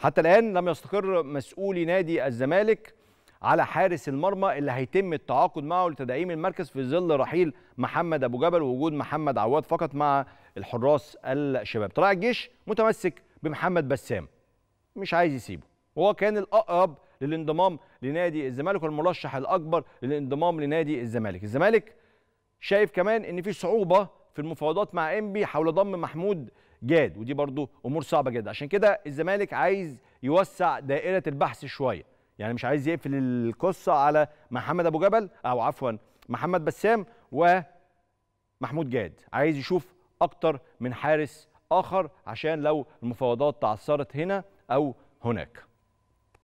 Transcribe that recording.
حتى الآن لم يستقر مسؤولي نادي الزمالك على حارس المرمى اللي هيتم التعاقد معه لتدعيم المركز في ظل رحيل محمد ابو جبل ووجود محمد عواد فقط مع الحراس الشباب طلع الجيش متمسك بمحمد بسام مش عايز يسيبه وهو كان الاقرب للانضمام لنادي الزمالك والمرشح الاكبر للانضمام لنادي الزمالك الزمالك شايف كمان ان في صعوبه في المفاوضات مع انبي حول ضم محمود جاد ودي برضو امور صعبه جدا عشان كده الزمالك عايز يوسع دائره البحث شويه يعني مش عايز يقفل القصه على محمد ابو جبل او عفوا محمد بسام ومحمود جاد عايز يشوف اكتر من حارس اخر عشان لو المفاوضات تعثرت هنا او هناك